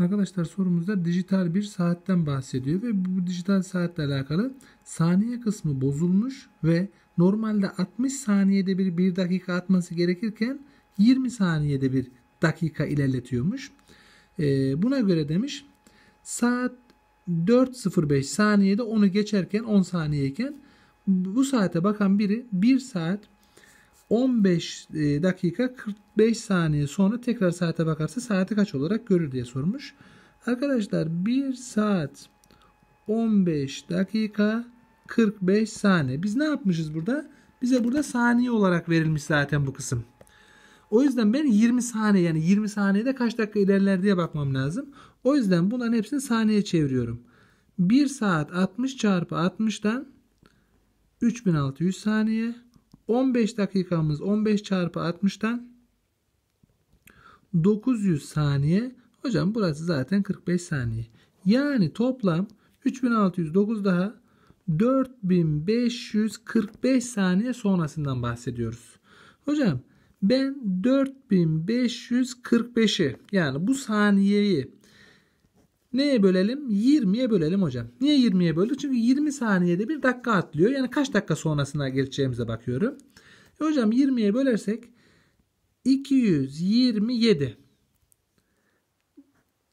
Arkadaşlar sorumuzda dijital bir saatten bahsediyor ve bu dijital saatle alakalı saniye kısmı bozulmuş ve normalde 60 saniyede bir 1 dakika atması gerekirken 20 saniyede bir dakika ilerletiyormuş. Ee, buna göre demiş saat 4.05 saniyede onu geçerken 10 saniyeyken bu saate bakan biri 1 saat 15 e, dakika 45 saniye sonra tekrar saate bakarsa saati kaç olarak görür diye sormuş. Arkadaşlar 1 saat 15 dakika 45 saniye. Biz ne yapmışız burada? Bize burada saniye olarak verilmiş zaten bu kısım. O yüzden ben 20 saniye yani 20 saniyede kaç dakika ilerler diye bakmam lazım. O yüzden bunların hepsini saniye çeviriyorum. 1 saat 60 çarpı 60'dan 3600 saniye 15 dakikamız 15 çarpı 60'tan 900 saniye. Hocam burası zaten 45 saniye. Yani toplam 3609 daha 4545 saniye sonrasından bahsediyoruz. Hocam ben 4545'i yani bu saniyeyi Neye bölelim? 20'ye bölelim hocam. Niye 20'ye böldük? Çünkü 20 saniyede bir dakika atlıyor. Yani kaç dakika sonrasına geleceğimize bakıyorum. E hocam 20'ye bölersek 227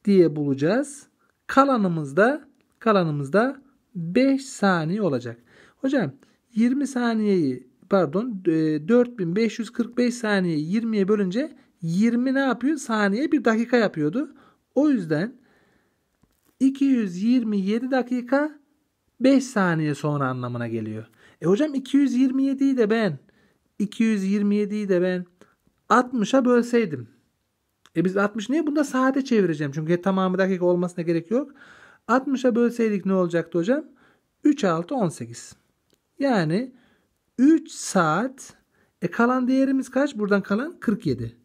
diye bulacağız. Kalanımızda kalanımızda 5 saniye olacak. Hocam 20 saniyeyi pardon 4545 e, saniyeyi 20'ye bölünce 20 ne yapıyor? Saniye bir dakika yapıyordu. O yüzden 227 dakika 5 saniye sonra anlamına geliyor. E hocam 227'yi de ben 227'yi de ben 60'a bölseydim. E biz 60 niye? Bunda saate çevireceğim. Çünkü tamamı dakika olmasına gerek yok. 60'a bölseydik ne olacaktı hocam? 3, 6, 18. Yani 3 saat e kalan değerimiz kaç? Buradan kalan 47.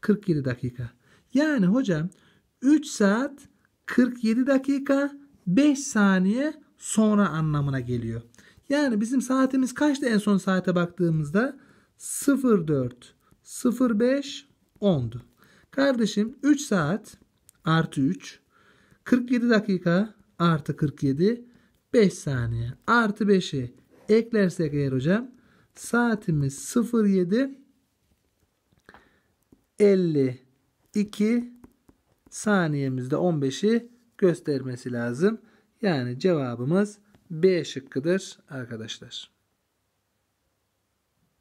47 dakika. Yani hocam 3 saat 47 dakika 5 saniye sonra anlamına geliyor. Yani bizim saatimiz kaçtı en son saate baktığımızda? 04 05 10'du. Kardeşim 3 saat artı 3 47 dakika artı 47 5 saniye artı 5'i eklersek eğer hocam saatimiz 07 52 saniyemizde 15'i göstermesi lazım. Yani cevabımız B şıkkıdır arkadaşlar.